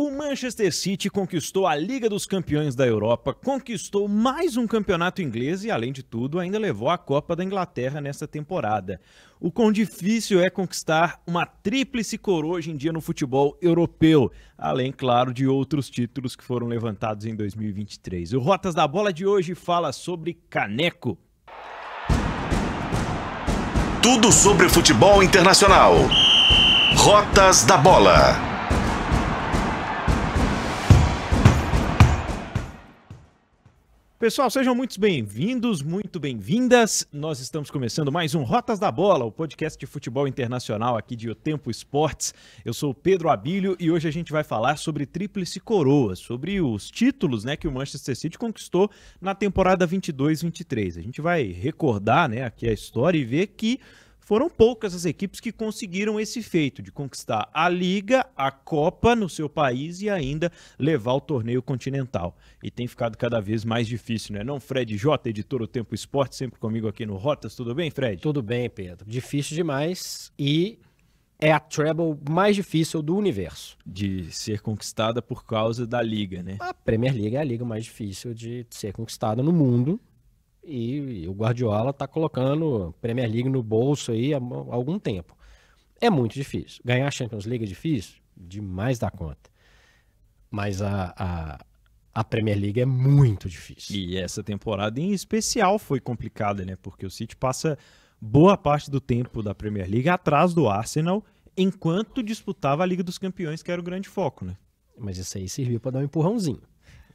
O Manchester City conquistou a Liga dos Campeões da Europa, conquistou mais um campeonato inglês e, além de tudo, ainda levou a Copa da Inglaterra nesta temporada. O quão difícil é conquistar uma tríplice coroa hoje em dia no futebol europeu, além, claro, de outros títulos que foram levantados em 2023. O Rotas da Bola de hoje fala sobre Caneco. Tudo sobre futebol internacional. Rotas da Bola. Pessoal, sejam muito bem-vindos, muito bem-vindas. Nós estamos começando mais um Rotas da Bola, o podcast de futebol internacional aqui de O Tempo Esportes. Eu sou Pedro Abílio e hoje a gente vai falar sobre Tríplice Coroa, sobre os títulos né, que o Manchester City conquistou na temporada 22-23. A gente vai recordar né, aqui a história e ver que foram poucas as equipes que conseguiram esse feito de conquistar a Liga, a Copa no seu país e ainda levar o torneio continental. E tem ficado cada vez mais difícil, né? Não, Fred J, editor do Tempo Esporte, sempre comigo aqui no Rotas. Tudo bem, Fred? Tudo bem, Pedro. Difícil demais e é a treble mais difícil do universo. De ser conquistada por causa da liga, né? A Premier League é a liga mais difícil de ser conquistada no mundo. E, e o Guardiola está colocando Premier League no bolso aí há, há algum tempo. É muito difícil. Ganhar a Champions League é difícil? Demais da conta. Mas a, a, a Premier League é muito difícil. E essa temporada em especial foi complicada, né? Porque o City passa boa parte do tempo da Premier League atrás do Arsenal, enquanto disputava a Liga dos Campeões, que era o grande foco, né? Mas isso aí serviu para dar um empurrãozinho.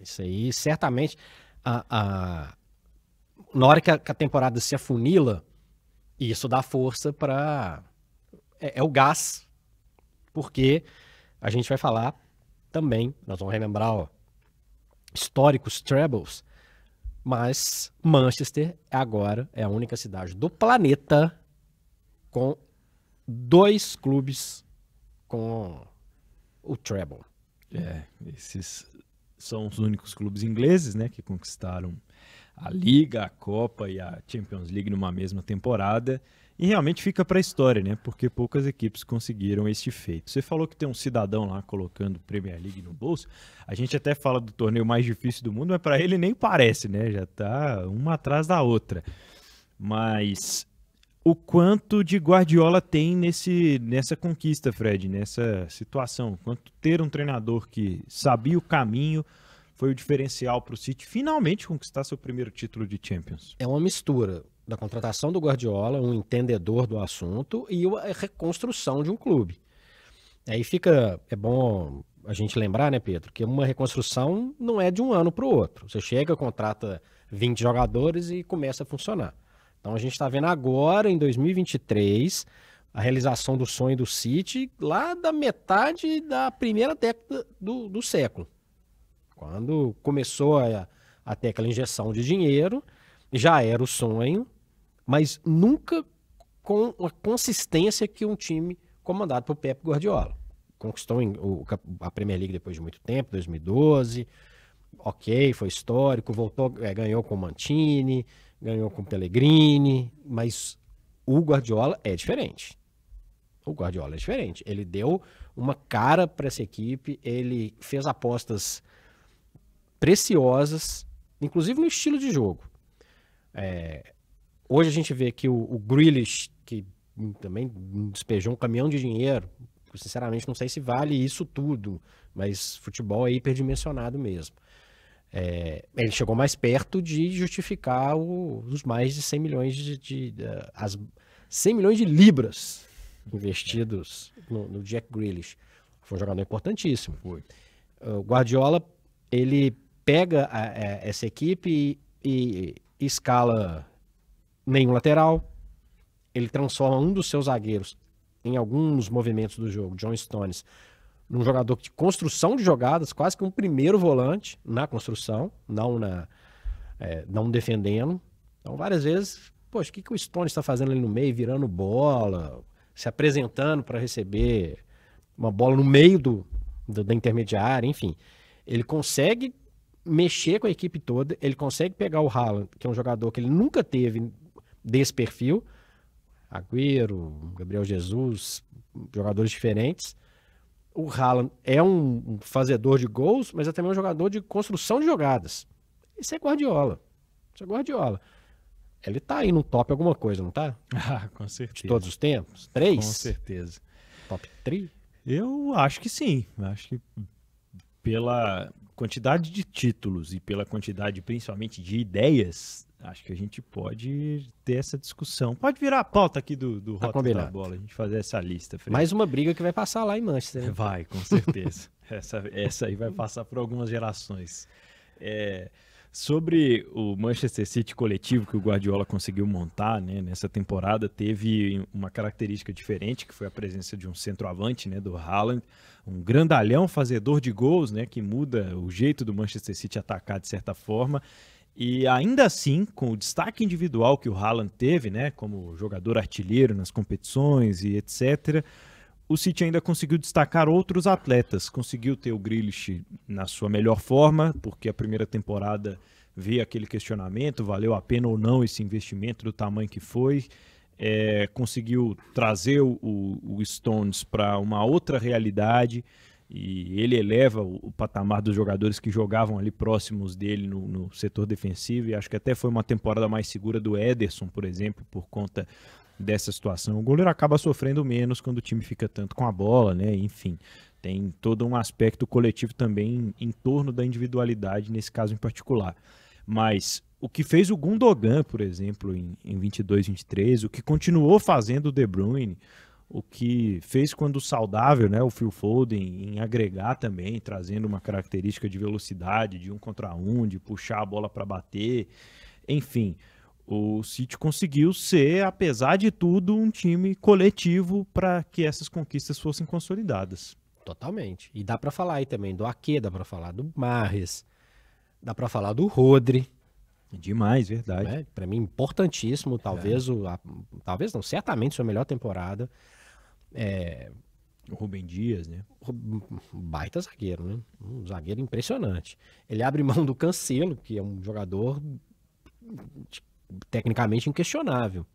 Isso aí, certamente, a, a, na hora que a, que a temporada se afunila, isso dá força para. É, é o gás, porque a gente vai falar também, nós vamos relembrar ó, históricos trebles, mas Manchester é agora é a única cidade do planeta com dois clubes com o treble. É, esses são os únicos clubes ingleses, né, que conquistaram a Liga, a Copa e a Champions League numa mesma temporada. E realmente fica para a história, né? Porque poucas equipes conseguiram este feito. Você falou que tem um cidadão lá colocando Premier League no bolso. A gente até fala do torneio mais difícil do mundo, mas para ele nem parece, né? Já tá uma atrás da outra. Mas o quanto de Guardiola tem nesse, nessa conquista, Fred, nessa situação. Quanto ter um treinador que sabia o caminho, foi o diferencial para o City finalmente conquistar seu primeiro título de Champions? É uma mistura da contratação do Guardiola, um entendedor do assunto, e a reconstrução de um clube. Aí fica, é bom a gente lembrar, né, Pedro, que uma reconstrução não é de um ano para o outro. Você chega, contrata 20 jogadores e começa a funcionar. Então a gente está vendo agora, em 2023, a realização do sonho do City lá da metade da primeira década do, do século. Quando começou a, a ter aquela injeção de dinheiro, já era o sonho, mas nunca com a consistência que um time comandado por Pep Guardiola. Conquistou a Premier League depois de muito tempo, 2012. Ok, foi histórico, voltou, é, ganhou com o Mantini, ganhou com o Pellegrini, mas o Guardiola é diferente. O Guardiola é diferente. Ele deu uma cara para essa equipe, ele fez apostas preciosas, inclusive no estilo de jogo. É, hoje a gente vê que o, o Grealish, que também despejou um caminhão de dinheiro, sinceramente não sei se vale isso tudo, mas futebol é hiperdimensionado mesmo. É, ele chegou mais perto de justificar o, os mais de 100 milhões de, de, de, as 100 milhões de libras investidos no, no Jack Grealish. Foi um jogador importantíssimo. Foi. O Guardiola, ele pega a, a, é, essa equipe e, e escala nenhum lateral. Ele transforma um dos seus zagueiros em alguns movimentos do jogo, John Stones, num jogador de construção de jogadas, quase que um primeiro volante na construção, não na é, não defendendo. Então, várias vezes, poxa, o que, que o Stones está fazendo ali no meio, virando bola, se apresentando para receber uma bola no meio do, do, da intermediária, enfim. Ele consegue mexer com a equipe toda, ele consegue pegar o Haaland, que é um jogador que ele nunca teve desse perfil, Agüero, Gabriel Jesus, jogadores diferentes. O Haaland é um fazedor de gols, mas é também um jogador de construção de jogadas. Isso é Guardiola. Isso é Guardiola. Ele tá aí no top alguma coisa, não tá? Ah, com certeza. De todos os tempos? Três? Com certeza. Top 3? Eu acho que sim. Acho que pela, quantidade de títulos e pela quantidade, principalmente, de ideias, acho que a gente pode ter essa discussão. Pode virar a pauta aqui do, do tá Rota da Bola, a gente fazer essa lista. Fred. Mais uma briga que vai passar lá em Manchester. Né? Vai, com certeza. essa, essa aí vai passar por algumas gerações. É, Sobre o Manchester City coletivo que o Guardiola conseguiu montar né, nessa temporada, teve uma característica diferente, que foi a presença de um centroavante, né, do Haaland, um grandalhão fazedor de gols, né, que muda o jeito do Manchester City atacar de certa forma. E ainda assim, com o destaque individual que o Haaland teve, né, como jogador artilheiro nas competições e etc., o City ainda conseguiu destacar outros atletas. Conseguiu ter o Grealish na sua melhor forma, porque a primeira temporada veio aquele questionamento, valeu a pena ou não esse investimento do tamanho que foi. É, conseguiu trazer o, o Stones para uma outra realidade e ele eleva o, o, patamar dos jogadores que jogavam ali próximos dele no, no, setor defensivo. E acho que até foi uma temporada mais segura do Ederson, por exemplo, por conta dessa situação. O goleiro acaba sofrendo menos quando o time fica tanto com a bola, né? Enfim, tem todo um aspecto coletivo também em torno da individualidade nesse caso em particular. Mas o que fez o Gundogan, por exemplo, em, em 22, 23, o que continuou fazendo o De Bruyne, o que fez quando saudável, né, o Phil Foden em agregar também, trazendo uma característica de velocidade, de um contra um, de puxar a bola para bater, enfim. O City conseguiu ser, apesar de tudo, um time coletivo para que essas conquistas fossem consolidadas. Totalmente. E dá para falar aí também do Aque, dá para falar do Marres, dá para falar do Rodri. Demais, verdade. É, né? para mim, importantíssimo. Talvez, é. o, a, talvez não, certamente sua melhor temporada. É... O Rubem Dias, né? Baita zagueiro, né? Um zagueiro impressionante. Ele abre mão do Cancelo, que é um jogador de tecnicamente inquestionável.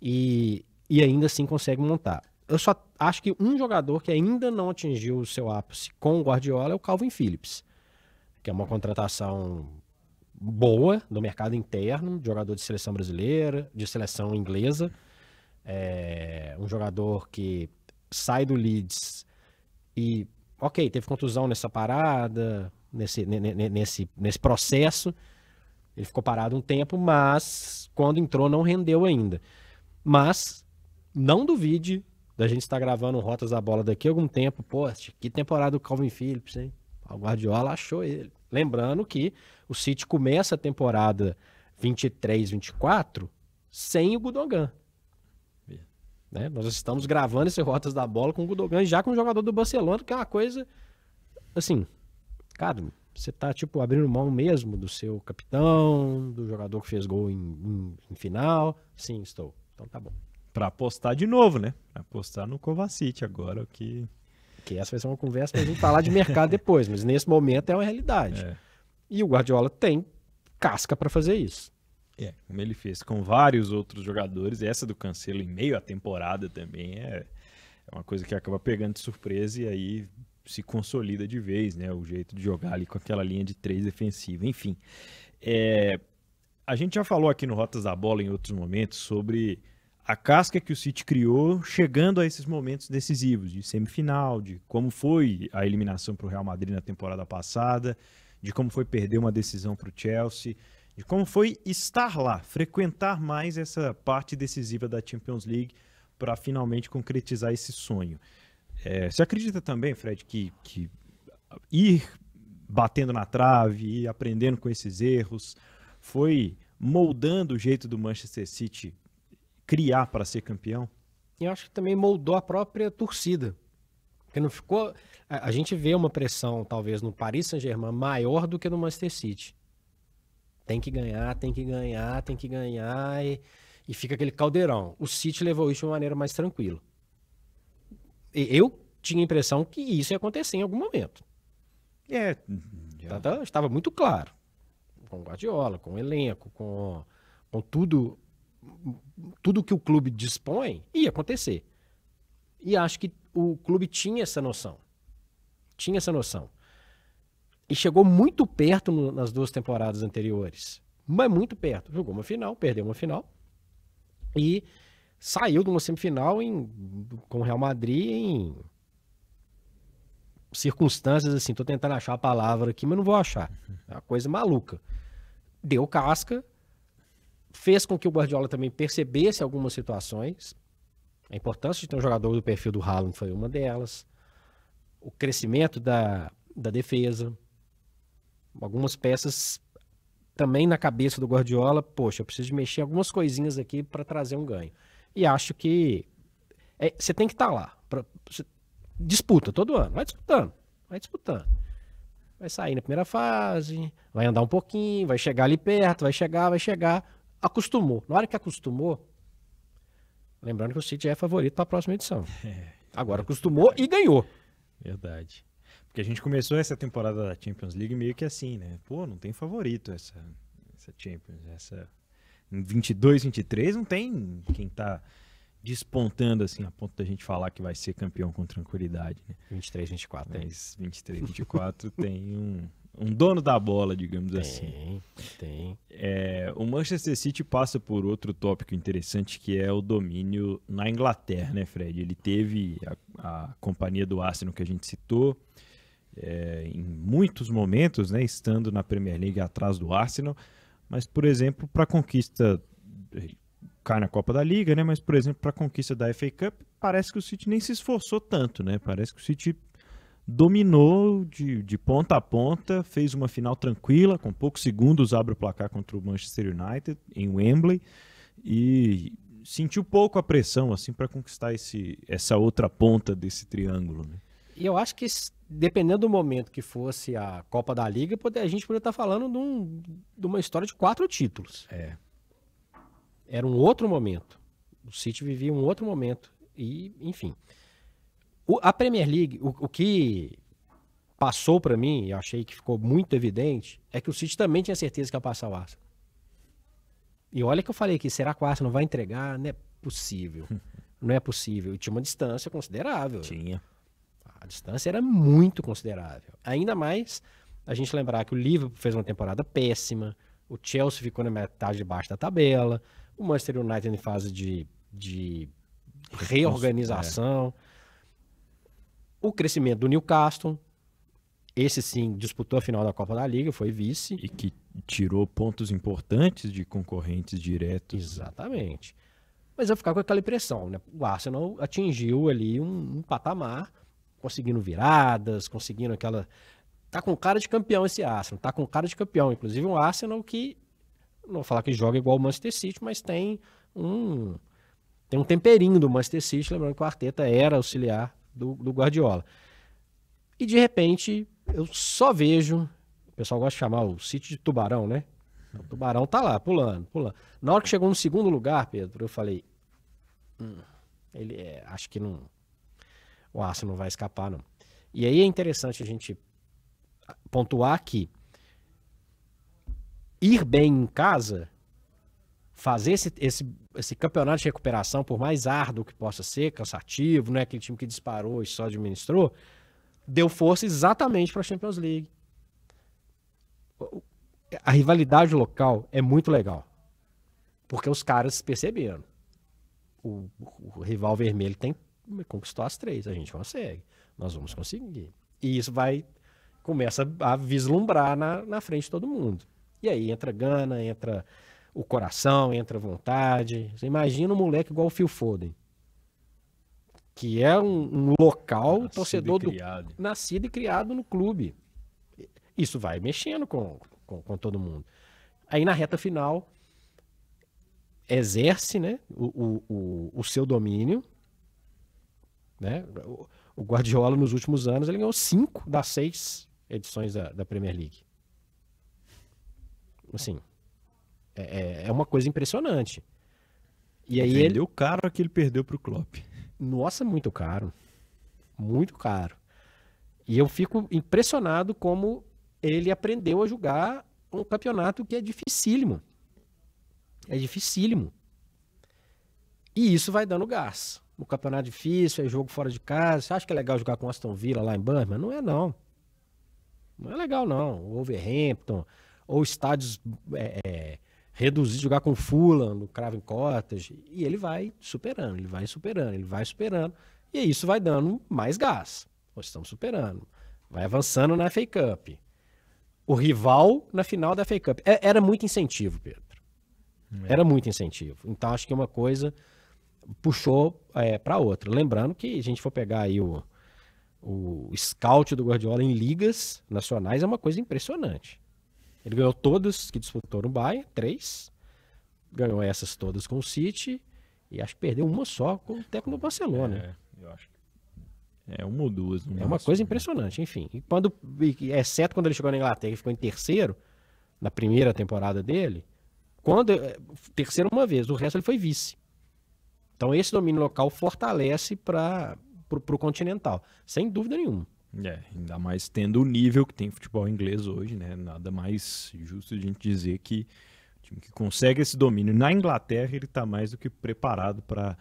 E, e ainda assim consegue montar. Eu só acho que um jogador que ainda não atingiu o seu ápice com o Guardiola é o Calvin Phillips, que é uma contratação boa no mercado interno, jogador de seleção brasileira, de seleção inglesa. É um jogador que sai do Leeds e, ok, teve contusão nessa parada, nesse, nesse, nesse processo, ele ficou parado um tempo, mas quando entrou não rendeu ainda. Mas não duvide da gente estar gravando Rotas da Bola daqui a algum tempo. Poxa, que temporada do Calvin Phillips, hein? O Guardiola achou ele. Lembrando que o City começa a temporada 23, 24 sem o Gudogan. Né? Nós estamos gravando esse Rotas da Bola com o Gudogan já com o jogador do Barcelona, que é uma coisa assim, cara, você tá, tipo, abrindo mão mesmo do seu capitão, do jogador que fez gol em, em, em final. Sim, estou. Então tá bom. para apostar de novo, né? Apostar no Kovacic agora, o que... Que essa vai ser uma conversa pra gente falar de mercado depois, mas nesse momento é uma realidade. É. E o Guardiola tem casca para fazer isso. É, como ele fez com vários outros jogadores, essa do Cancelo em meio à temporada também é, é uma coisa que acaba pegando de surpresa e aí se consolida de vez, né? O jeito de jogar ali com aquela linha de três defensiva, enfim. É, a gente já falou aqui no Rotas da Bola em outros momentos sobre a casca que o City criou chegando a esses momentos decisivos, de semifinal, de como foi a eliminação para o Real Madrid na temporada passada, de como foi perder uma decisão para o Chelsea, de como foi estar lá, frequentar mais essa parte decisiva da Champions League para finalmente concretizar esse sonho. É, você acredita também, Fred, que, que ir batendo na trave, ir aprendendo com esses erros, foi moldando o jeito do Manchester City criar para ser campeão? Eu acho que também moldou a própria torcida. Porque não ficou. A, gente vê uma pressão, talvez, no Paris Saint-Germain maior do que no Manchester City. Tem que ganhar, tem que ganhar, tem que ganhar. E, e fica aquele caldeirão. O City levou isso de uma maneira mais tranquila eu tinha a impressão que isso ia acontecer em algum momento. É. Tá, tá, estava muito claro. Com o Guardiola, com o elenco, com, com tudo tudo que o clube dispõe ia acontecer. E acho que o clube tinha essa noção. Tinha essa noção. E chegou muito perto no, nas duas temporadas anteriores. Mas muito perto. Jogou uma final, perdeu uma final. E saiu de uma semifinal em, com o Real Madrid em circunstâncias assim, tô tentando achar a palavra aqui, mas não vou achar. É uma coisa maluca. Deu casca, fez com que o Guardiola também percebesse algumas situações. A importância de ter um jogador do perfil do Haaland foi uma delas. O crescimento da, da defesa. Algumas peças também na cabeça do Guardiola, poxa, eu preciso mexer algumas coisinhas aqui para trazer um ganho. E acho que é, você tem que estar tá lá. Pra, disputa todo ano, vai disputando, vai disputando. Vai sair na primeira fase, vai andar um pouquinho, vai chegar ali perto, vai chegar, vai chegar. Acostumou. Na hora que acostumou, lembrando que o City é favorito para a próxima edição. É, Agora acostumou verdade. e ganhou. Verdade. Porque a gente começou essa temporada da Champions League meio que assim, né? Pô, não tem favorito essa, essa Champions, essa em 22, 23, não tem quem tá despontando assim, a ponto da gente falar que vai ser campeão com tranquilidade, né? 23, 24, Mas 23, 24 tem um, um dono da bola, digamos tem, assim. Tem. É, o Manchester City passa por outro tópico interessante que é o domínio na Inglaterra, né, Fred? Ele teve a, a companhia do Arsenal que a gente citou. É, em muitos momentos, né, estando na Premier League atrás do Arsenal, mas, por exemplo, para a conquista. Cai na Copa da Liga, né? Mas, por exemplo, para a conquista da FA Cup, parece que o City nem se esforçou tanto, né? Parece que o City dominou de, de ponta a ponta, fez uma final tranquila, com poucos segundos abre o placar contra o Manchester United em Wembley e sentiu pouco a pressão assim para conquistar esse, essa outra ponta desse triângulo. Né? E eu acho que dependendo do momento que fosse a Copa da Liga, a gente poderia estar tá falando de, um, de uma história de quatro títulos. É. Era um outro momento. O City vivia um outro momento. E, enfim. O, a Premier League, o, o que passou para mim, e achei que ficou muito evidente, é que o City também tinha certeza que ia passar o Arsenal. E olha que eu falei aqui, será que o Arsenal vai entregar? Não é possível. não é possível. E tinha uma distância considerável. Tinha a distância era muito considerável. Ainda mais a gente lembrar que o Liverpool fez uma temporada péssima, o Chelsea ficou na metade de baixo da tabela, o Manchester United em fase de, de reorganização, é. o crescimento do Newcastle, esse sim disputou a final da Copa da Liga, foi vice. E que tirou pontos importantes de concorrentes diretos. Exatamente. Mas eu ficava com aquela impressão, né? O Arsenal atingiu ali um, um patamar conseguindo viradas, conseguindo aquela. Tá com cara de campeão esse Arsenal, tá com cara de campeão. Inclusive um Arsenal que, não vou falar que joga igual o Manchester City, mas tem um, tem um temperinho do Manchester City, lembrando que o Arteta era auxiliar do, do Guardiola. E de repente, eu só vejo, o pessoal gosta de chamar o City de tubarão, né? O tubarão tá lá, pulando, pulando. Na hora que chegou no segundo lugar, Pedro, eu falei, hum, ele é, acho que não ah, o aço não vai escapar, não. E aí é interessante a gente pontuar que ir bem em casa, fazer esse, esse, esse campeonato de recuperação, por mais árduo que possa ser, cansativo, é Aquele time que disparou e só administrou, deu força exatamente para a Champions League. A rivalidade local é muito legal. Porque os caras perceberam. O, o, rival vermelho tem conquistou as três, a gente consegue, nós vamos conseguir. E isso vai, começa a vislumbrar na, na frente de todo mundo. E aí entra gana, entra o coração, entra a vontade. Você imagina um moleque igual o Phil Foden, que é um, um local nascido torcedor do, nascido e criado no clube. Isso vai mexendo com, com, com todo mundo. Aí na reta final, exerce né, o, o, o, o seu domínio né? O, Guardiola, nos últimos anos, ele ganhou cinco das seis edições da, da Premier League. Assim, é, é, é uma coisa impressionante. E aí ele ele... caro que ele perdeu para o Klopp. Nossa, muito caro. Muito caro. E eu fico impressionado como ele aprendeu a jogar um campeonato que é dificílimo. É dificílimo. E isso vai dando gás o campeonato difícil, é jogo fora de casa. Você acha que é legal jogar com Aston Villa lá em Birmingham? Não é, não. Não é legal, não. O Overhampton, ou estádios é, é, reduzidos, jogar com Fulham, no Craven Cottage. E ele vai superando, ele vai superando, ele vai superando. E isso vai dando mais gás. Nós estamos superando. Vai avançando na FA Cup. O rival na final da FA Cup. É, era muito incentivo, Pedro. É. Era muito incentivo. Então acho que é uma coisa puxou é, para outra. Lembrando que a gente for pegar aí o, o scout do Guardiola em ligas nacionais é uma coisa impressionante. Ele ganhou todas que disputou no Bayern, três. Ganhou essas todas com o City. E acho que perdeu uma só com o técnico do Barcelona. É, eu acho que é uma ou duas. é uma coisa impressionante, enfim. E quando, exceto quando ele chegou na Inglaterra e ficou em terceiro, na primeira temporada dele, quando é, terceiro uma vez, o resto ele foi vice. Então esse domínio local fortalece para o continental, sem dúvida nenhuma. É, ainda mais tendo o nível que tem futebol inglês hoje, né? Nada mais justo a gente dizer que o time que consegue esse domínio na Inglaterra, ele está mais do que preparado para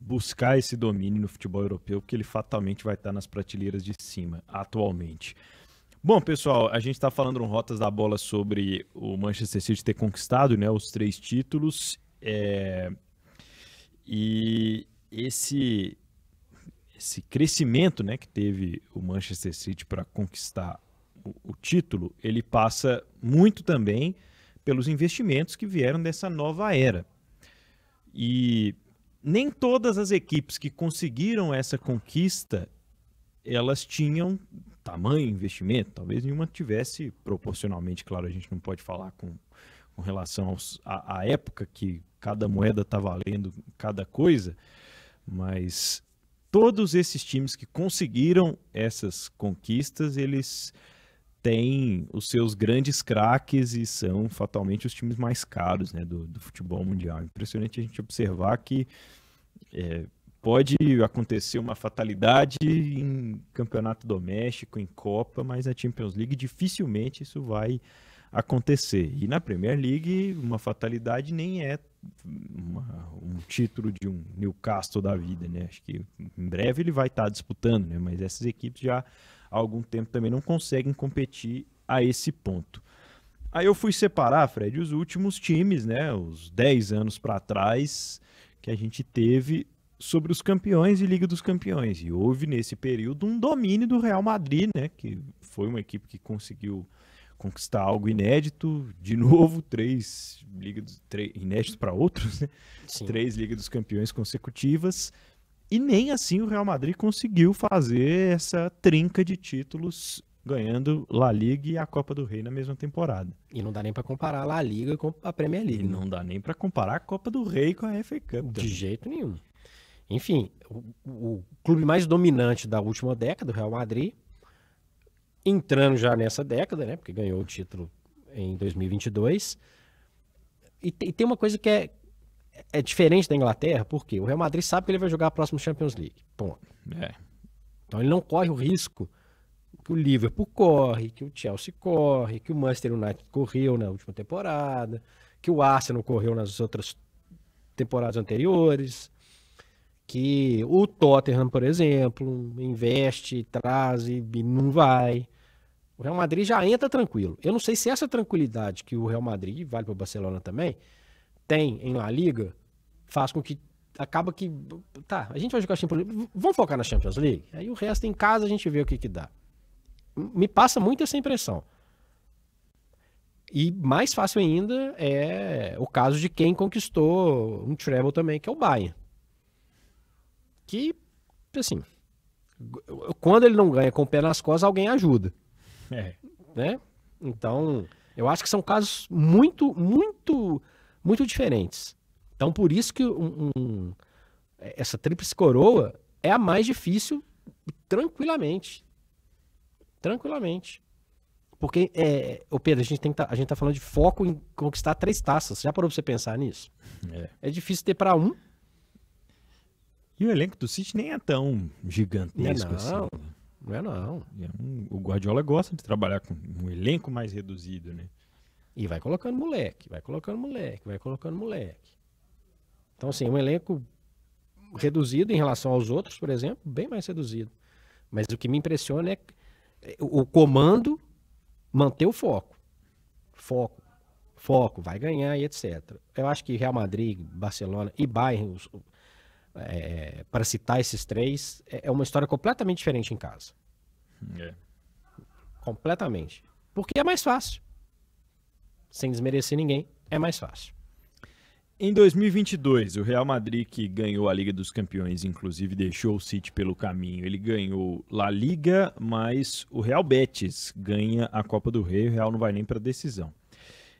buscar esse domínio no futebol europeu, porque ele fatalmente vai estar tá nas prateleiras de cima atualmente. Bom, pessoal, a gente está falando um Rotas da Bola sobre o Manchester City ter conquistado né, os três títulos. É, e esse esse crescimento, né, que teve o Manchester City para conquistar o, o título, ele passa muito também pelos investimentos que vieram dessa nova era. E nem todas as equipes que conseguiram essa conquista, elas tinham tamanho investimento, talvez nenhuma tivesse proporcionalmente, claro, a gente não pode falar com, com relação aos, a, a época que cada moeda está valendo cada coisa, mas todos esses times que conseguiram essas conquistas, eles têm os seus grandes craques e são fatalmente os times mais caros né, do, do futebol mundial. Impressionante a gente observar que é, pode acontecer uma fatalidade em campeonato doméstico, em Copa, mas na Champions League dificilmente isso vai acontecer. E na Premier League, uma fatalidade nem é uma, um título de um Newcastle da vida, né? Acho que em breve ele vai estar tá disputando, né? Mas essas equipes já há algum tempo também não conseguem competir a esse ponto. Aí eu fui separar, Fred, os últimos times, né? Os 10 anos para trás que a gente teve sobre os campeões e Liga dos Campeões. E houve nesse período um domínio do Real Madrid, né? Que foi uma equipe que conseguiu conquistar algo inédito, de novo, três ligas dos, três, inéditos para outros, né? Três Liga dos Campeões consecutivas. E nem assim o Real Madrid conseguiu fazer essa trinca de títulos ganhando La Liga e a Copa do Rei na mesma temporada. E não dá nem para comparar a La Liga com a Premier League. E né? não dá nem para comparar a Copa do Rei com a FA Cup. De jeito nenhum. Enfim, o, o clube mais dominante da última década, o Real Madrid, entrando já nessa década, né? Porque ganhou o título em 2022. E, e tem uma coisa que é, é diferente da Inglaterra, porque o Real Madrid sabe que ele vai jogar a próxima Champions League. Ponto. É. Então ele não corre o risco que o Liverpool corre, que o Chelsea corre, que o Manchester United correu na última temporada, que o Arsenal correu nas outras temporadas anteriores que o Tottenham, por exemplo, investe, traz e não vai. O Real Madrid já entra tranquilo. Eu não sei se essa tranquilidade que o Real Madrid, vale para o Barcelona também, tem em La Liga, faz com que acaba que tá, a gente vai jogar Champions League, vamos focar na Champions League. Aí o resto em casa a gente vê o que que dá. Me passa muito essa impressão. E mais fácil ainda é o caso de quem conquistou um treble também, que é o Bayern que, assim, quando ele não ganha com o pé nas costas, alguém ajuda. É. Né? Então, eu acho que são casos muito, muito, muito diferentes. Então, por isso que um, um, essa tríplice coroa é a mais difícil, tranquilamente. Tranquilamente. Porque, é, ô Pedro, a gente, tem tá, a gente tá falando de foco em conquistar três taças. Já parou pra você pensar nisso? É, é difícil ter para um, e o elenco do City nem é tão gigantesco não, é assim. Não é não. É o Guardiola gosta de trabalhar com um elenco mais reduzido, né? E vai colocando moleque, vai colocando moleque, vai colocando moleque. Então, assim, um elenco reduzido em relação aos outros, por exemplo, bem mais reduzido. Mas o que me impressiona é, é o comando manter o foco. Foco, foco, vai ganhar e etc. Eu acho que Real Madrid, Barcelona e Bayern, os, é, para citar esses três, é, é uma história completamente diferente em casa. É. Completamente. Porque é mais fácil. Sem desmerecer ninguém, é mais fácil. Em 2022, o Real Madrid, que ganhou a Liga dos Campeões, inclusive deixou o City pelo caminho. Ele ganhou La Liga, mas o Real Betis ganha a Copa do Rei. O Real não vai nem para a decisão.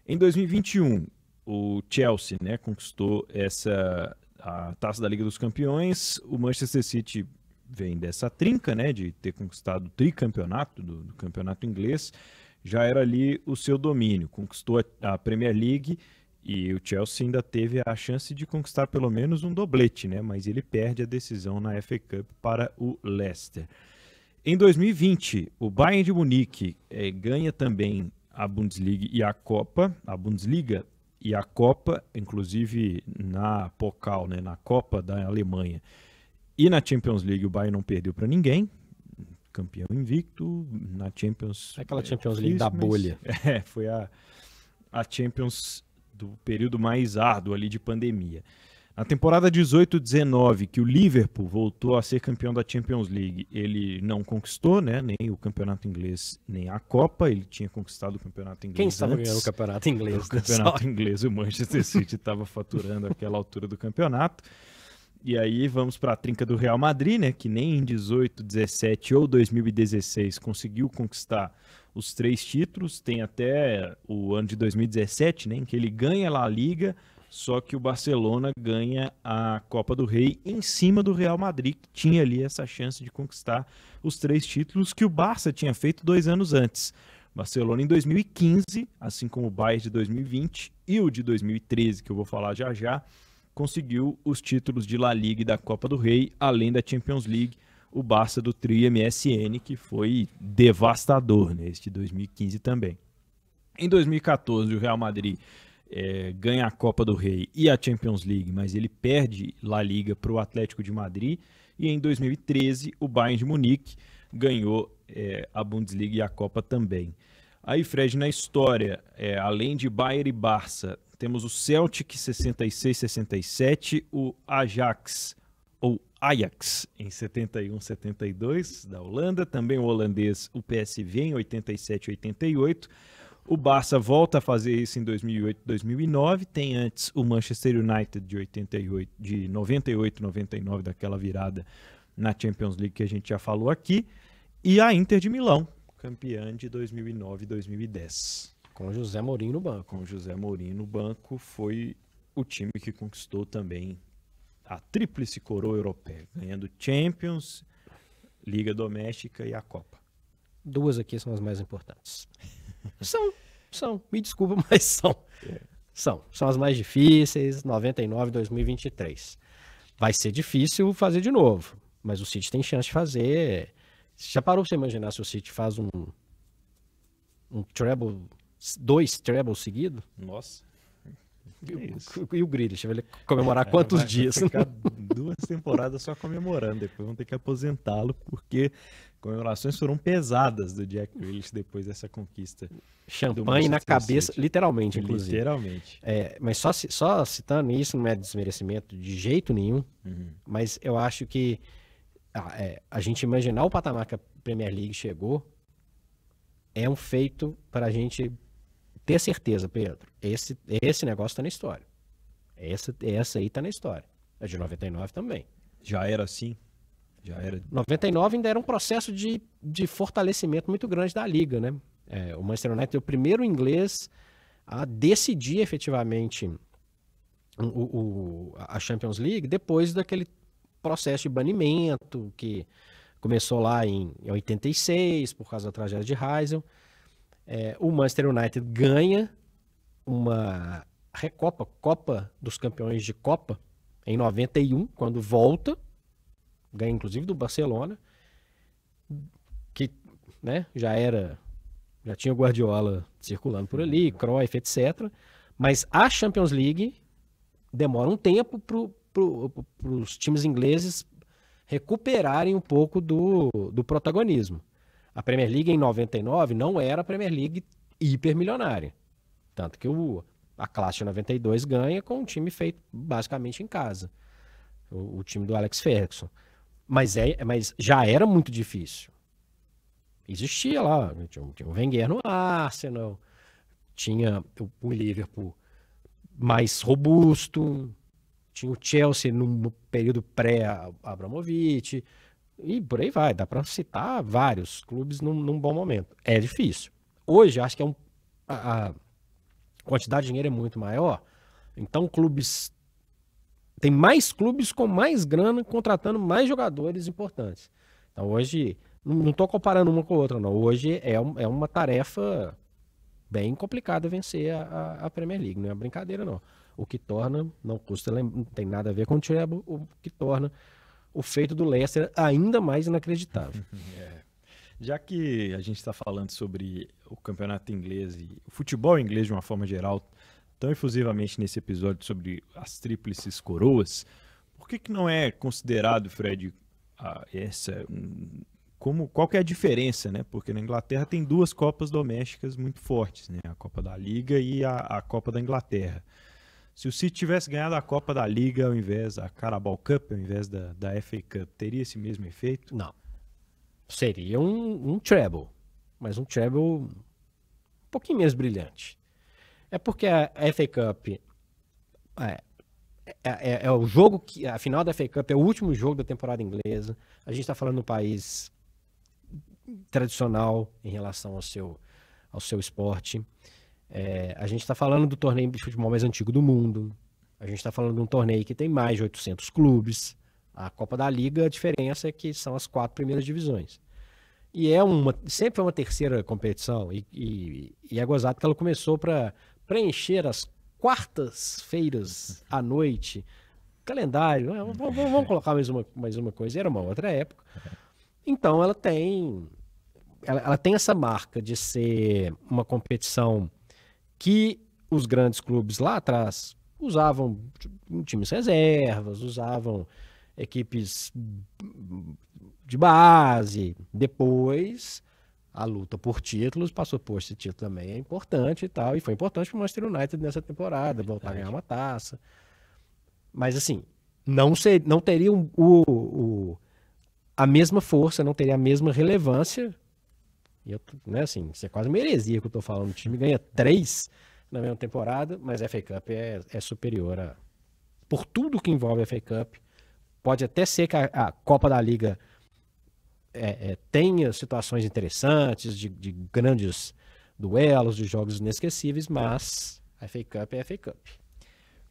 Em 2021, o Chelsea né, conquistou essa a taça da Liga dos Campeões. O Manchester City vem dessa trinca, né, de ter conquistado o tricampeonato do, do campeonato inglês. Já era ali o seu domínio, conquistou a, a Premier League e o Chelsea ainda teve a chance de conquistar pelo menos um doblete, né? Mas ele perde a decisão na FA Cup para o Leicester. Em 2020, o Bayern de Munique eh, ganha também a Bundesliga e a Copa. A Bundesliga e a Copa, inclusive na Pokal, né, na Copa da Alemanha e na Champions League, o Bayern não perdeu para ninguém, campeão invicto na Champions. É aquela é, Champions é, League da bolha. É, foi a, a Champions do período mais árduo ali de pandemia. A temporada 18-19, que o Liverpool voltou a ser campeão da Champions League, ele não conquistou, né? Nem o campeonato inglês, nem a Copa. Ele tinha conquistado o campeonato inglês. Quem estava ganhando o campeonato inglês? O né, campeonato inglês, o Manchester City estava faturando aquela altura do campeonato. E aí vamos para a trinca do Real Madrid, né? Que nem em 18, 17 ou 2016 conseguiu conquistar os três títulos. Tem até o ano de 2017, né? Em que ele ganha lá a Liga só que o Barcelona ganha a Copa do Rei em cima do Real Madrid, que tinha ali essa chance de conquistar os três títulos que o Barça tinha feito dois anos antes. Barcelona em 2015, assim como o Bayern de 2020 e o de 2013, que eu vou falar já já, conseguiu os títulos de La Liga e da Copa do Rei, além da Champions League, o Barça do Trio MSN, que foi devastador neste 2015 também. Em 2014, o Real Madrid é, ganha a Copa do Rei e a Champions League, mas ele perde La Liga para o Atlético de Madrid. E em 2013, o Bayern de Munique ganhou é, a Bundesliga e a Copa também. Aí, Fred, na história, é, além de Bayern e Barça, temos o Celtic 66-67, o Ajax ou Ajax em 71-72 da Holanda, também o holandês, o PSV em 87-88 o Barça volta a fazer isso em 2008, 2009. Tem antes o Manchester United de 88, de 98, 99 daquela virada na Champions League que a gente já falou aqui, e a Inter de Milão, campeã de 2009 e 2010. Com José Mourinho no banco. Com José Mourinho no banco foi o time que conquistou também a tríplice coroa europeia, ganhando Champions, Liga Doméstica e a Copa. Duas aqui são as mais importantes são, são. Me desculpa, mas são. São. São as mais difíceis, 99, 2023. Vai ser difícil fazer de novo, mas o City tem chance de fazer. já parou pra você imaginar se o City faz um, um treble, dois treble seguido? Nossa. E, o o Grilich, vai comemorar é, quantos vai dias? Duas temporadas só comemorando, depois vão ter que aposentá-lo, porque comemorações foram pesadas do Jack Grealish depois dessa conquista. Champanhe na cabeça, City. literalmente, inclusive. Literalmente. É, mas só, só citando isso não é desmerecimento de jeito nenhum, uhum. mas eu acho que a, ah, é, a gente imaginar o patamar que a Premier League chegou é um feito para a gente ter certeza, Pedro. Esse, esse negócio está na história. Essa, essa aí está na história. A de 99 também. Já era assim? Já era. 99 ainda era um processo de, de fortalecimento muito grande da liga, né? É, o Manchester United é o primeiro inglês a decidir efetivamente o, o, a Champions League depois daquele processo de banimento que começou lá em 86 por causa da tragédia de Heysel. É, o Manchester United ganha uma recopa, Copa dos Campeões de Copa em 91, quando volta ganha inclusive do Barcelona, que né, já era, já tinha Guardiola circulando por ali, Cruyff, etc. Mas a Champions League demora um tempo para os times ingleses recuperarem um pouco do, do protagonismo. A Premier League em 99 não era a Premier League hipermilionária. Tanto que o, a classe 92 ganha com um time feito basicamente em casa. O, o time do Alex Ferguson. Mas, é, mas já era muito difícil. Existia lá, tinha, tinha o Wenger no Arsenal, tinha o, o Liverpool mais robusto, tinha o Chelsea no período pré abramovic e por aí vai. Dá para citar vários clubes num, num, bom momento. É difícil. Hoje, acho que é um, a, a, quantidade de dinheiro é muito maior, então clubes tem mais clubes com mais grana contratando mais jogadores importantes. Então hoje, não estou comparando uma com a outra, não. Hoje é, é uma tarefa bem complicada vencer a, a, Premier League, não é brincadeira, não. O que torna, não custa, não tem nada a ver com o Trebo, o que torna o feito do Leicester ainda mais inacreditável. é. Já que a gente está falando sobre o campeonato inglês e o futebol inglês de uma forma geral, tão efusivamente nesse episódio sobre as tríplices coroas, por que, que não é considerado, Fred, essa um, como qual que é a diferença, né? Porque na Inglaterra tem duas copas domésticas muito fortes, né? A Copa da Liga e a, a Copa da Inglaterra. Se o City tivesse ganhado a Copa da Liga ao invés da Carabao Cup, ao invés da, da FA Cup, teria esse mesmo efeito? Não. Seria um, um treble, mas um treble um pouquinho menos brilhante. É porque a FA Cup é, é, é, é, o jogo que. A final da FA Cup é o último jogo da temporada inglesa. A gente está falando de um país tradicional em relação ao seu, ao seu esporte. É, a gente está falando do torneio de futebol mais antigo do mundo. A gente está falando de um torneio que tem mais de 800 clubes. A Copa da Liga, a diferença é que são as quatro primeiras divisões. E é uma, sempre é uma terceira competição, e, e, e é gozado que ela começou para preencher as quartas-feiras à noite. Calendário, né? vamos colocar mais uma, mais uma coisa, era uma outra época. Então ela tem ela, ela, tem essa marca de ser uma competição que os grandes clubes lá atrás usavam times reservas, usavam equipes de base, depois a luta por títulos, passou por esse título também, é importante e tal, e foi importante para o Manchester United nessa temporada, é voltar a ganhar uma taça. Mas assim, não, ser, não teria um, o, o, a mesma força, não teria a mesma relevância. E eu, né, assim, isso é quase uma heresia que eu estou falando. O time ganha três na mesma temporada, mas a FA Cup é, é superior a. Por tudo que envolve a FA Cup. Pode até ser que a, a Copa da Liga é, é, tenha eh, situações interessantes, de, de, grandes duelos, de jogos inesquecíveis, é. mas a FA Cup é a FA Cup.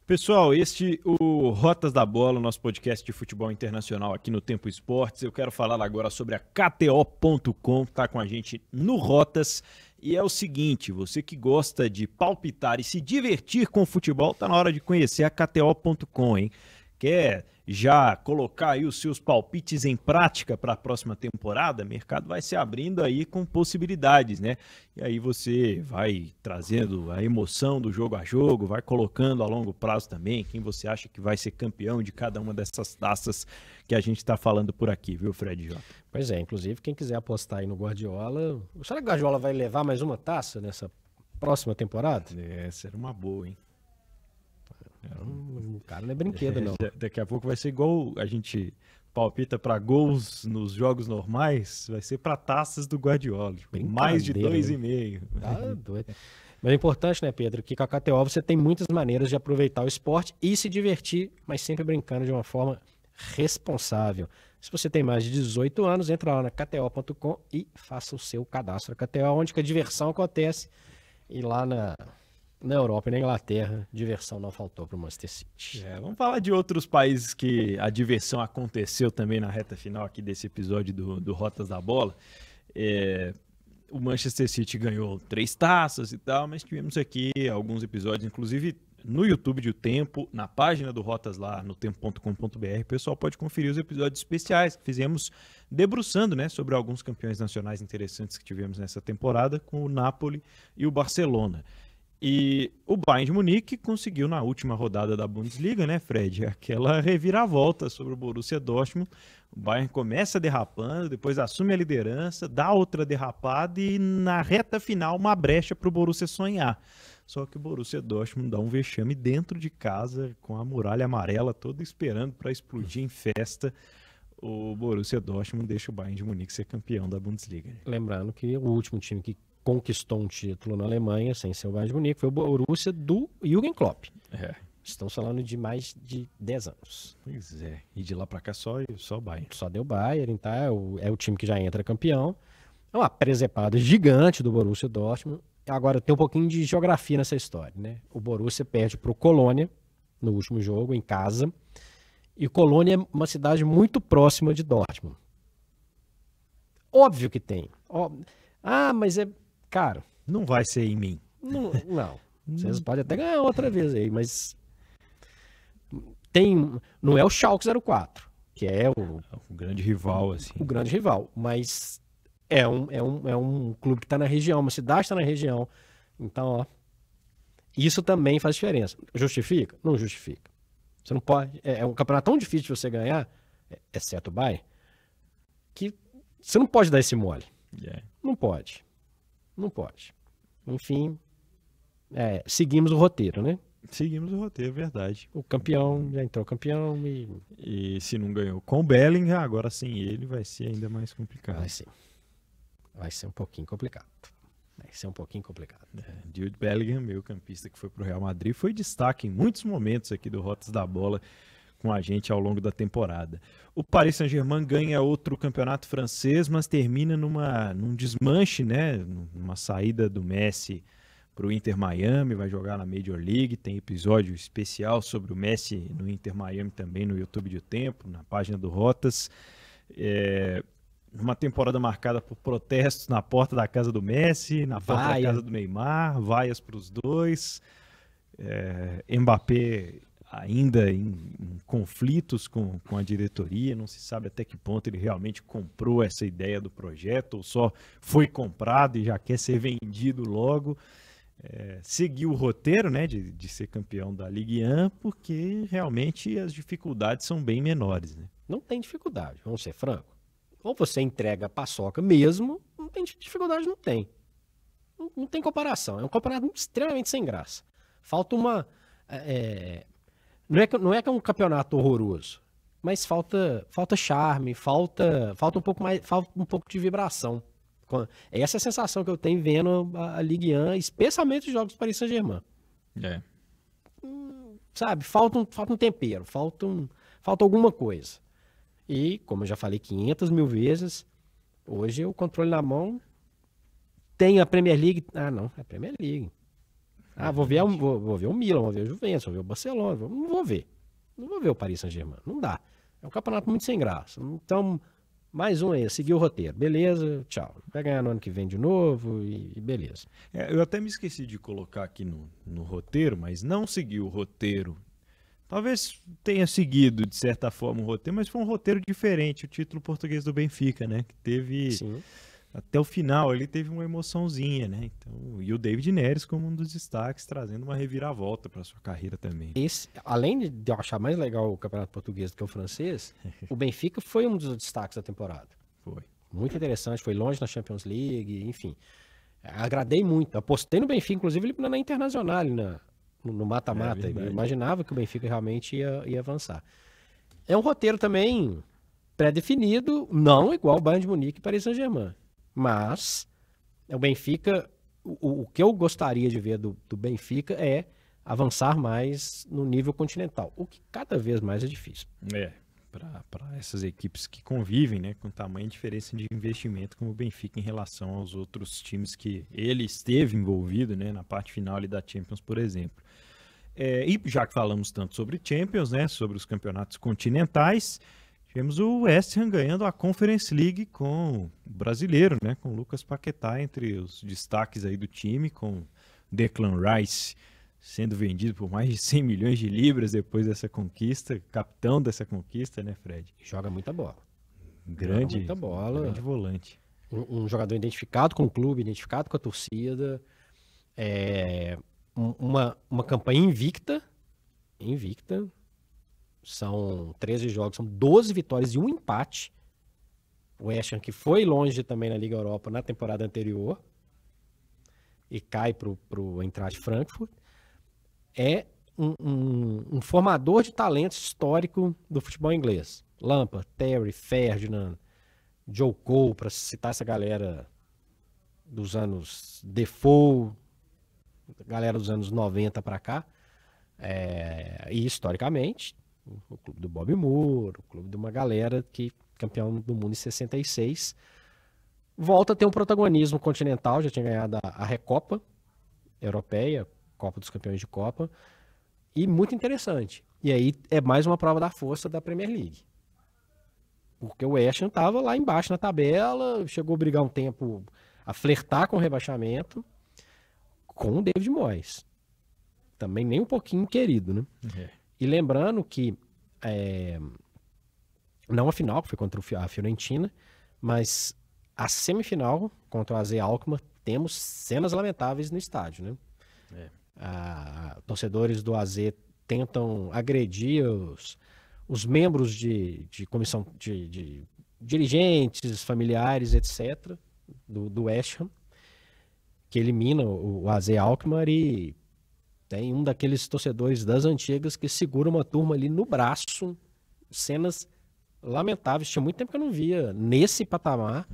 Pessoal, este o Rotas da Bola, o nosso podcast de futebol internacional aqui no Tempo Esportes. Eu quero falar agora sobre a KTO.com, está com a gente no Rotas. E é o seguinte, você que gosta de palpitar e se divertir com o futebol, está na hora de conhecer a KTO.com, hein? quer já colocar aí os seus palpites em prática para a próxima temporada, o mercado vai se abrindo aí com possibilidades, né? E aí você vai trazendo a emoção do jogo a jogo, vai colocando a longo prazo também quem você acha que vai ser campeão de cada uma dessas taças que a gente está falando por aqui, viu, Fred J? Pois é, inclusive quem quiser apostar aí no Guardiola, será que o Guardiola vai levar mais uma taça nessa próxima temporada? É, será uma boa, hein? O cara não é brinquedo, não. daqui a pouco vai ser igual a gente palpita para gols nos jogos normais, vai ser para taças do Guardiola. Tipo, mais de dois né? e meio. Ah, doido. Mas é importante, né, Pedro, que com a KTO você tem muitas maneiras de aproveitar o esporte e se divertir, mas sempre brincando de uma forma responsável. Se você tem mais de 18 anos, entra lá na KTO.com e faça o seu cadastro. A KTO é onde a diversão acontece. E lá na, na Europa e na Inglaterra, diversão não faltou para o Manchester City. É, vamos falar de outros países que a diversão aconteceu também na reta final aqui desse episódio do, do Rotas da Bola. É, o Manchester City ganhou três taças e tal, mas tivemos aqui alguns episódios, inclusive no YouTube do Tempo, na página do Rotas lá no tempo.com.br, o pessoal pode conferir os episódios especiais que fizemos debruçando, né, sobre alguns campeões nacionais interessantes que tivemos nessa temporada com o Napoli e o Barcelona. E o Bayern de Munique conseguiu na última rodada da Bundesliga, né, Fred? Aquela reviravolta sobre o Borussia Dortmund. O Bayern começa derrapando, depois assume a liderança, dá outra derrapada e na reta final uma brecha para o Borussia sonhar. Só que o Borussia Dortmund dá um vexame dentro de casa com a muralha amarela toda esperando para explodir em festa o Borussia Dortmund deixa o Bayern de Munique ser campeão da Bundesliga. Né? Lembrando que o último time que conquistou um título na Alemanha, sem ser o Bayern de Munique, foi o Borussia do Jürgen Klopp. É. Estamos falando de mais de 10 anos. Pois é. E de lá para cá só só Bayern. Só deu Bayern, tá? É o, é o time que já entra campeão. É uma presepada gigante do Borussia Dortmund. Agora tem um pouquinho de geografia nessa história, né? O Borussia perde para o Colônia no último jogo em casa. E Colônia é uma cidade muito próxima de Dortmund. Óbvio que tem. Óbvio. Ah, mas é Cara, não vai ser em mim. Não. não. Vocês podem até ganhar outra vez aí, mas. Tem. Não é o Schalke 04, que é o. O grande rival, assim. O grande rival, mas é um, é um, é um clube que está na região, uma cidade está na região. Então, ó, isso também faz diferença. Justifica? Não justifica. Você não pode. É, é um campeonato tão difícil de você ganhar, é, exceto o Bayern, que você não pode dar esse mole. Yeah. É. Não pode. Não pode. Enfim, é, seguimos o roteiro, né? Seguimos o roteiro, verdade. O campeão, já entrou campeão e. E se não ganhou com o Bellingham, agora sem ele vai ser ainda mais complicado. Vai ser. Vai ser um pouquinho complicado. Vai ser um pouquinho complicado. É, Jude Bellingham, meio campista que foi pro Real Madrid, foi destaque em muitos momentos aqui do Rotas da Bola com a gente ao longo da temporada. O Paris Saint-Germain ganha outro campeonato francês, mas termina numa, num desmanche, né? Numa saída do Messi para o Inter Miami, vai jogar na Major League. Tem episódio especial sobre o Messi no Inter Miami também no YouTube do Tempo, na página do Rotas. É, uma temporada marcada por protestos na porta da casa do Messi, na porta da casa do Neymar, vaias para os dois. É, Mbappé ainda em, em conflitos com, com a diretoria, não se sabe até que ponto ele realmente comprou essa ideia do projeto ou só foi comprado e já quer ser vendido logo. É, seguiu o roteiro né, de, de ser campeão da Ligue 1, porque realmente as dificuldades são bem menores. Né? Não tem dificuldade, vamos ser franco. Ou você entrega a paçoca mesmo, não tem dificuldade, não tem. Não, não tem comparação. É um campeonato extremamente sem graça. Falta uma. É, é não é que, não é, que é um campeonato horroroso, mas falta falta charme, falta falta um pouco mais, falta um pouco de vibração. Essa é a sensação que eu tenho vendo a Ligue 1, especialmente os jogos do Paris Saint-Germain. É. Hum, sabe, falta um, falta um tempero, falta, um, falta alguma coisa. E, como eu já falei 500 mil vezes, hoje o controle na mão tem a Premier League. Ah, não, é a Premier League. Ah, vou ver, vou, vou ver o Milan, vou ver o Juventus, vou ver o Barcelona, vou, não vou ver. Não vou ver o Paris Saint-Germain, não dá. É um campeonato muito sem graça. Então, mais um aí, seguir o roteiro. Beleza, tchau. Vai ganhar no ano que vem de novo e, e beleza. É, eu até me esqueci de colocar aqui no, no roteiro, mas não seguiu o roteiro. Talvez tenha seguido, de certa forma, o roteiro, mas foi um roteiro diferente. O título português do Benfica, né? Que teve. Sim até o final ele teve uma emoçãozinha, né? Então, e o David Neres como um dos destaques, trazendo uma reviravolta para sua carreira também. Esse, além de eu achar mais legal o Campeonato Português do que o francês, o Benfica foi um dos destaques da temporada. Foi. Muito interessante, foi longe na Champions League, enfim. Agradei muito. Apostei no Benfica, inclusive ele na Internacional, na, no mata-mata. É imaginava que o Benfica realmente ia, ia avançar. É um roteiro também pré-definido, não igual o Bayern de Munique e Paris Saint-Germain. Mas o Benfica, o, o que eu gostaria de ver do, do Benfica é avançar mais no nível continental, o que cada vez mais é difícil. É, para essas equipes que convivem né, com tamanha diferença de investimento como o Benfica em relação aos outros times que ele esteve envolvido né, na parte final da Champions, por exemplo. É, e já que falamos tanto sobre Champions, né, sobre os campeonatos continentais, Tivemos o West Ham ganhando a Conference League com o brasileiro, né? Com o Lucas Paquetá entre os destaques aí do time, com Declan Rice sendo vendido por mais de 100 milhões de libras depois dessa conquista, capitão dessa conquista, né, Fred? Joga muita bola. Grande, Joga muita bola. grande volante. Um, um, jogador identificado com o clube, identificado com a torcida. É, um, uma, uma campanha invicta, invicta, são 13 jogos, são 12 vitórias e um empate. O West Ham que foi longe também na Liga Europa na temporada anterior e cai para o de Frankfurt. É um, um, um, formador de talentos histórico do futebol inglês. Lampard, Terry, Ferdinand, Joe Cole, para citar essa galera dos anos Defoe, galera dos anos 90 para cá, é, e historicamente, o clube do Bob Moore, o clube de uma galera que campeão do mundo em 66, volta a ter um protagonismo continental, já tinha ganhado a Recopa Europeia, Copa dos Campeões de Copa, e muito interessante. E aí é mais uma prova da força da Premier League. Porque o West Ham estava lá embaixo na tabela, chegou a brigar um tempo a flertar com o rebaixamento com o David Moyes. Também nem um pouquinho querido, né? É. E lembrando que é, não a final, que foi contra a Fiorentina, mas a semifinal contra o AZ Alkmaar, temos cenas lamentáveis no estádio, né? É. Ah, torcedores do AZ tentam agredir os, os membros de, de comissão de, de dirigentes, familiares, etc., do, do West Ham, que elimina o, o AZ Alkmaar e tem um daqueles torcedores das antigas que segura uma turma ali no braço. Cenas lamentáveis. Tinha muito tempo que eu não via nesse patamar,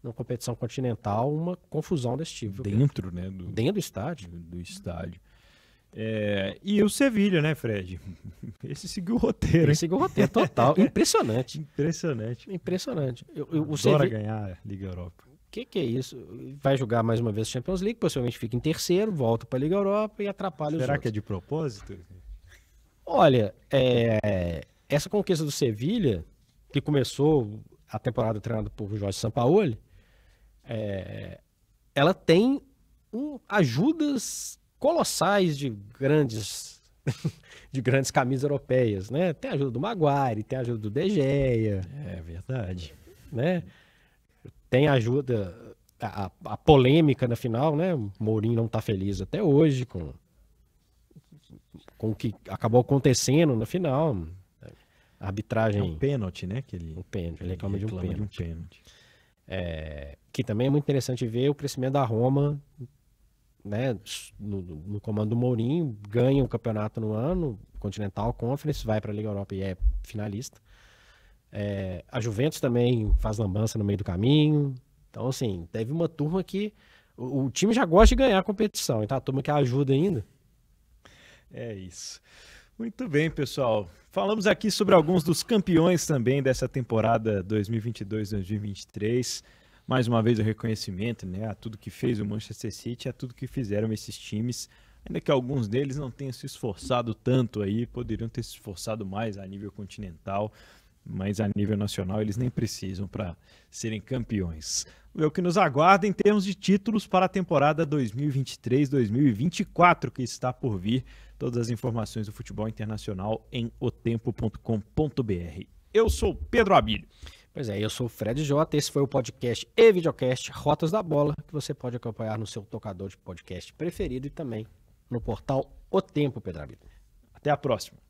numa competição continental, uma confusão desse tipo. Dentro, né? Do, Dentro do estádio. Do estádio. É, e o Sevilha, né, Fred? Esse seguiu o roteiro. Ele seguiu o roteiro total. Impressionante. Impressionante. Impressionante. Eu, eu, o Adora Sevilha... ganhar a Liga Europa que, que é isso? Vai jogar mais uma vez Champions League, possivelmente fica em terceiro, volta para a Liga Europa e atrapalha Será os Será que é de propósito? Olha, é, essa conquista do Sevilha, que começou a temporada treinada por Jorge Sampaoli, é, ela tem um, ajudas colossais de grandes de grandes camisas europeias, né? Tem a ajuda do Maguire, tem a ajuda do De Gea. É verdade. Né? tem ajuda, a, a, polêmica na final, né? Mourinho não tá feliz até hoje com, com o que acabou acontecendo na final. A é arbitragem. É um pênalti, né? Que ele, um pênalti, ele reclama, ele reclama de um pênalti. De um pênalti. É, que também é muito interessante ver o crescimento da Roma né, no, no, comando do Mourinho, ganha o campeonato no ano, Continental Conference, vai para a Liga Europa e é finalista. É, a Juventus também faz lambança no meio do caminho. Então, assim, teve uma turma que. O, o time já gosta de ganhar a competição, então a turma que ajuda ainda. É isso. Muito bem, pessoal. Falamos aqui sobre alguns dos campeões também dessa temporada 2022-2023. Mais uma vez o reconhecimento né, a tudo que fez o Manchester City, a tudo que fizeram esses times. Ainda que alguns deles não tenham se esforçado tanto aí, poderiam ter se esforçado mais a nível continental mas a nível nacional eles nem precisam para serem campeões. É o que nos aguarda em termos de títulos para a temporada 2023-2024 que está por vir. Todas as informações do futebol internacional em otempo.com.br. Eu sou Pedro Abílio. Pois é, eu sou o Fred Jota, esse foi o podcast e videocast Rotas da Bola, que você pode acompanhar no seu tocador de podcast preferido e também no portal O Tempo, Pedro Abílio. Até a próxima.